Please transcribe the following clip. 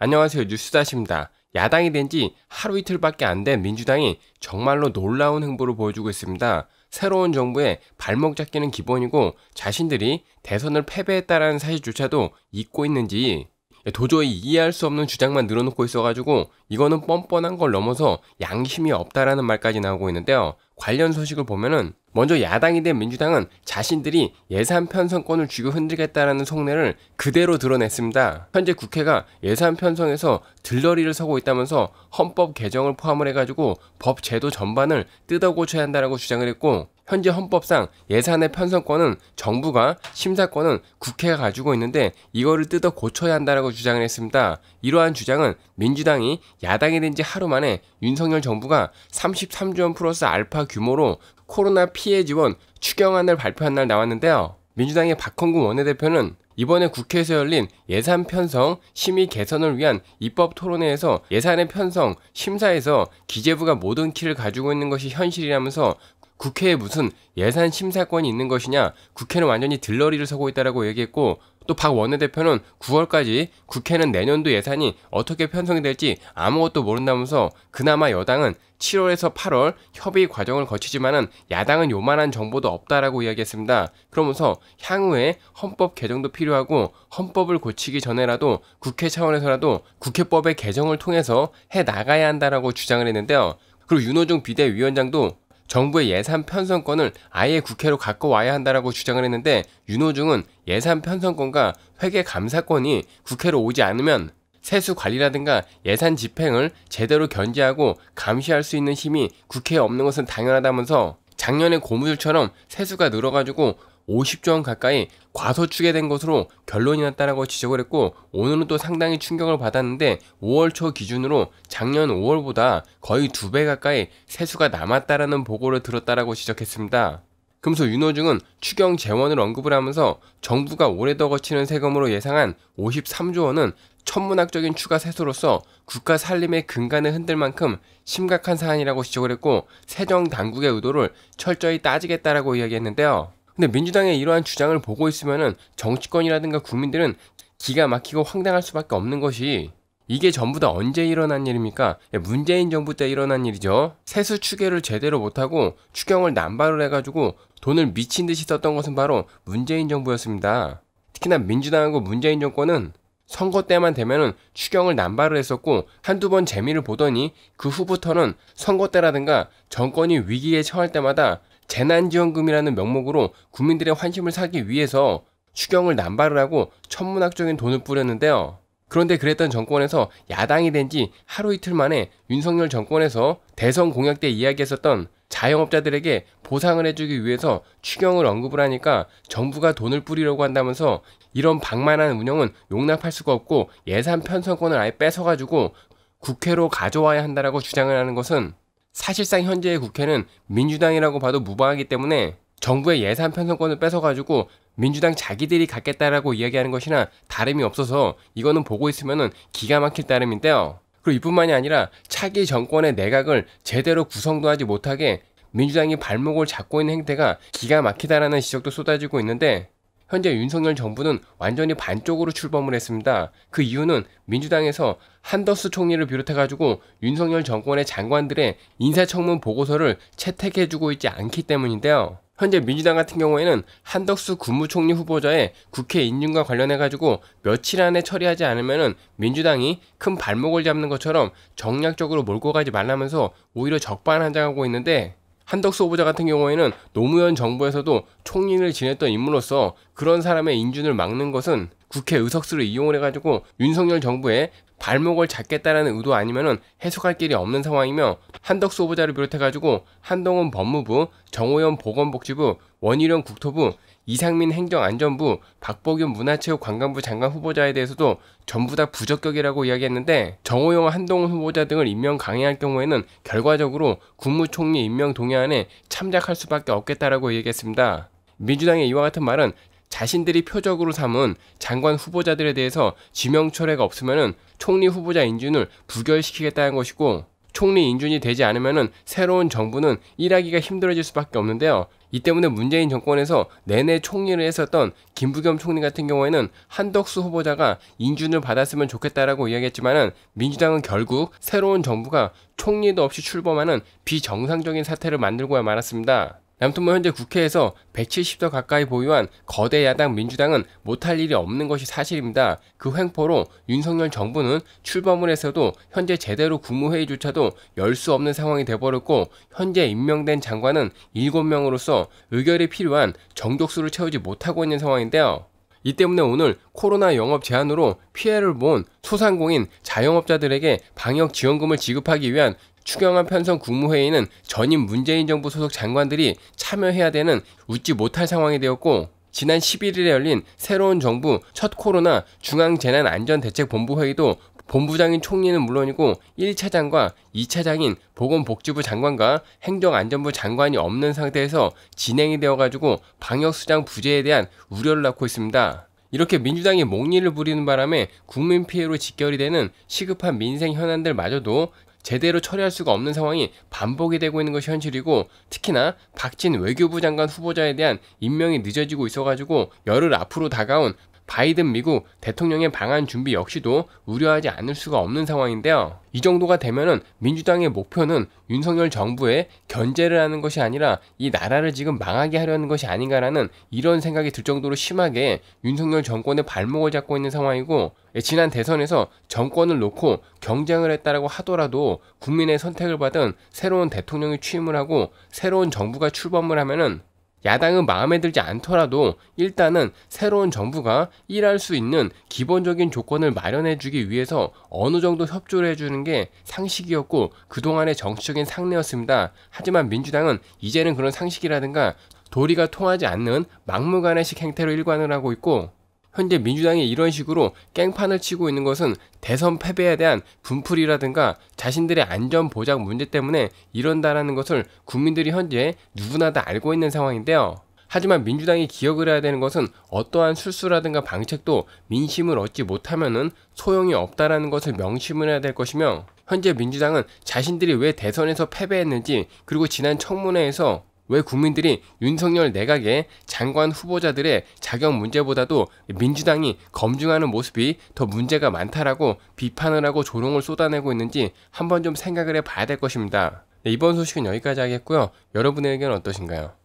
안녕하세요. 뉴스다시입니다. 야당이 된 지 하루 이틀밖에 안 된 민주당이 정말로 놀라운 행보를 보여주고 있습니다. 새로운 정부에 발목 잡기는 기본이고 자신들이 대선을 패배했다라는 사실조차도 잊고 있는지 도저히 이해할 수 없는 주장만 늘어놓고 있어가지고 이거는 뻔뻔한 걸 넘어서 양심이 없다라는 말까지 나오고 있는데요. 관련 소식을 보면은 먼저 야당이 된 민주당은 자신들이 예산 편성권을 쥐고 흔들겠다라는 속내를 그대로 드러냈습니다. 현재 국회가 예산 편성에서 들러리를 서고 있다면서 헌법 개정을 포함을 해가지고 법 제도 전반을 뜯어고쳐야 한다라고 주장을 했고 현재 헌법상 예산의 편성권은 정부가 심사권은 국회가 가지고 있는데 이거를 뜯어 고쳐야 한다라고 주장을 했습니다. 이러한 주장은 민주당이 야당이 된 지 하루 만에 윤석열 정부가 33조 원 플러스 알파 규모로 코로나 피해 지원 추경안을 발표한 날 나왔는데요. 민주당의 박헌구 원내대표는 이번에 국회에서 열린 예산 편성 심의 개선을 위한 입법 토론회에서 예산의 편성 심사에서 기재부가 모든 키를 가지고 있는 것이 현실이라면서 국회에 무슨 예산 심사권이 있는 것이냐 국회는 완전히 들러리를 서고 있다라고 얘기했고 또 박 원내대표는 9월까지 국회는 내년도 예산이 어떻게 편성이 될지 아무것도 모른다면서 그나마 여당은 7월에서 8월 협의 과정을 거치지만은 야당은 요만한 정보도 없다라고 이야기했습니다. 그러면서 향후에 헌법 개정도 필요하고 헌법을 고치기 전에라도 국회 차원에서라도 국회법의 개정을 통해서 해 나가야 한다라고 주장을 했는데요. 그리고 윤호중 비대위원장도 정부의 예산 편성권을 아예 국회로 갖고 와야 한다라고 주장을 했는데 윤호중은 예산 편성권과 회계 감사권이 국회로 오지 않으면 세수 관리라든가 예산 집행을 제대로 견제하고 감시할 수 있는 힘이 국회에 없는 것은 당연하다면서 작년에 고무줄처럼 세수가 늘어가지고 50조 원 가까이 과소추계된 것으로 결론이 났다라고 지적을 했고 오늘은 또 상당히 충격을 받았는데 5월 초 기준으로 작년 5월보다 거의 두 배 가까이 세수가 남았다라는 보고를 들었다라고 지적했습니다. 금소 윤호중은 추경 재원을 언급을 하면서 정부가 올해 더 거치는 세금으로 예상한 53조 원은 천문학적인 추가 세수로서 국가 살림의 근간을 흔들 만큼 심각한 사안이라고 지적을 했고 세정 당국의 의도를 철저히 따지겠다라고 이야기했는데요. 근데 민주당의 이러한 주장을 보고 있으면은 정치권이라든가 국민들은 기가 막히고 황당할 수밖에 없는 것이 이게 전부 다 언제 일어난 일입니까? 예, 문재인 정부 때 일어난 일이죠. 세수 추계를 제대로 못하고 추경을 남발을 해가지고 돈을 미친 듯이 썼던 것은 바로 문재인 정부였습니다. 특히나 민주당하고 문재인 정권은 선거 때만 되면은 추경을 남발을 했었고 한두 번 재미를 보더니 그 후부터는 선거 때라든가 정권이 위기에 처할 때마다 재난지원금이라는 명목으로 국민들의 환심을 사기 위해서 추경을 남발을 하고 천문학적인 돈을 뿌렸는데요. 그런데 그랬던 정권에서 야당이 된 지 하루 이틀 만에 윤석열 정권에서 대선 공약 때 이야기했었던 자영업자들에게 보상을 해주기 위해서 추경을 언급을 하니까 정부가 돈을 뿌리려고 한다면서 이런 방만한 운영은 용납할 수가 없고 예산 편성권을 아예 뺏어가지고 국회로 가져와야 한다라고 주장을 하는 것은 사실상 현재의 국회는 민주당이라고 봐도 무방하기 때문에 정부의 예산 편성권을 뺏어가지고 민주당 자기들이 갖겠다라고 이야기하는 것이나 다름이 없어서 이거는 보고 있으면 기가 막힐 따름인데요. 그리고 이뿐만이 아니라 차기 정권의 내각을 제대로 구성도 하지 못하게 민주당이 발목을 잡고 있는 행태가 기가 막히다라는 지적도 쏟아지고 있는데 현재 윤석열 정부는 완전히 반쪽으로 출범을 했습니다. 그 이유는 민주당에서 한더스 총리를 비롯해가지고 윤석열 정권의 장관들의 인사청문 보고서를 채택해주고 있지 않기 때문인데요. 현재 민주당 같은 경우에는 한덕수 국무총리 후보자의 국회 인준과 관련해가지고 며칠 안에 처리하지 않으면 민주당이 큰 발목을 잡는 것처럼 정략적으로 몰고 가지 말라면서 오히려 적반하장하고 있는데 한덕수 후보자 같은 경우에는 노무현 정부에서도 총리를 지냈던 인물로서 그런 사람의 인준을 막는 것은 국회 의석수를 이용을 해가지고 윤석열 정부의 발목을 잡겠다라는 의도 아니면은 해석할 길이 없는 상황이며 한덕수 후보자를 비롯해가지고 한동훈 법무부, 정호연 보건복지부, 원희룡 국토부 이상민 행정안전부 박보균 문화체육관광부 장관 후보자에 대해서도 전부 다 부적격이라고 이야기했는데 정호영 한동훈 후보자 등을 임명 강행할 경우에는 결과적으로 국무총리 임명 동의안에 참작할 수밖에 없겠다라고 얘기했습니다. 민주당의 이와 같은 말은 자신들이 표적으로 삼은 장관 후보자들에 대해서 지명 철회가 없으면 총리 후보자 인준을 부결시키겠다는 것이고 총리 인준이 되지 않으면 새로운 정부는 일하기가 힘들어질 수밖에 없는데요. 이 때문에 문재인 정권에서 내내 총리를 했었던 김부겸 총리 같은 경우에는 한덕수 후보자가 인준을 받았으면 좋겠다라고 이야기했지만은 민주당은 결국 새로운 정부가 총리도 없이 출범하는 비정상적인 사태를 만들고야 말았습니다. 아무튼 뭐 현재 국회에서 170석 가까이 보유한 거대 야당 민주당은 못할 일이 없는 것이 사실입니다. 그 횡포로 윤석열 정부는 출범을 해서도 현재 제대로 국무회의조차도 열 수 없는 상황이 돼버렸고 현재 임명된 장관은 7명으로서 의결이 필요한 정족수를 채우지 못하고 있는 상황인데요. 이 때문에 오늘 코로나 영업 제한으로 피해를 본 소상공인 자영업자들에게 방역 지원금을 지급하기 위한 추경안 편성 국무회의는 전임 문재인 정부 소속 장관들이 참여해야 되는 웃지 못할 상황이 되었고 지난 11일에 열린 새로운 정부 첫 코로나 중앙재난안전대책본부 회의도 본부장인 총리는 물론이고 1차장과 2차장인 보건복지부 장관과 행정안전부 장관이 없는 상태에서 진행이 되어가지고 방역수장 부재에 대한 우려를 낳고 있습니다. 이렇게 민주당이 몽리를 부리는 바람에 국민 피해로 직결이 되는 시급한 민생 현안들마저도 제대로 처리할 수가 없는 상황이 반복이 되고 있는 것이 현실이고 특히나 박진 외교부 장관 후보자에 대한 임명이 늦어지고 있어가지고 열흘 앞으로 다가온 바이든 미국 대통령의 방한 준비 역시도 우려하지 않을 수가 없는 상황인데요. 이 정도가 되면은 민주당의 목표는 윤석열 정부의 견제를 하는 것이 아니라 이 나라를 지금 망하게 하려는 것이 아닌가라는 이런 생각이 들 정도로 심하게 윤석열 정권의 발목을 잡고 있는 상황이고 예, 지난 대선에서 정권을 놓고 경쟁을 했다라고 하더라도 국민의 선택을 받은 새로운 대통령이 취임을 하고 새로운 정부가 출범을 하면은 야당은 마음에 들지 않더라도 일단은 새로운 정부가 일할 수 있는 기본적인 조건을 마련해 주기 위해서 어느 정도 협조를 해주는 게 상식이었고 그동안의 정치적인 상례였습니다. 하지만 민주당은 이제는 그런 상식이라든가 도리가 통하지 않는 막무가내식 행태로 일관을 하고 있고 현재 민주당이 이런 식으로 깽판을 치고 있는 것은 대선 패배에 대한 분풀이라든가 자신들의 안전 보장 문제 때문에 이런다라는 것을 국민들이 현재 누구나 다 알고 있는 상황인데요. 하지만 민주당이 기억을 해야 되는 것은 어떠한 술수라든가 방책도 민심을 얻지 못하면 소용이 없다라는 것을 명심을 해야 될 것이며 현재 민주당은 자신들이 왜 대선에서 패배했는지 그리고 지난 청문회에서 왜 국민들이 윤석열 내각의 장관 후보자들의 자격 문제보다도 민주당이 검증하는 모습이 더 문제가 많다라고 비판을 하고 조롱을 쏟아내고 있는지 한번 좀 생각을 해봐야 될 것입니다. 네, 이번 소식은 여기까지 하겠고요. 여러분의 의견은 어떠신가요?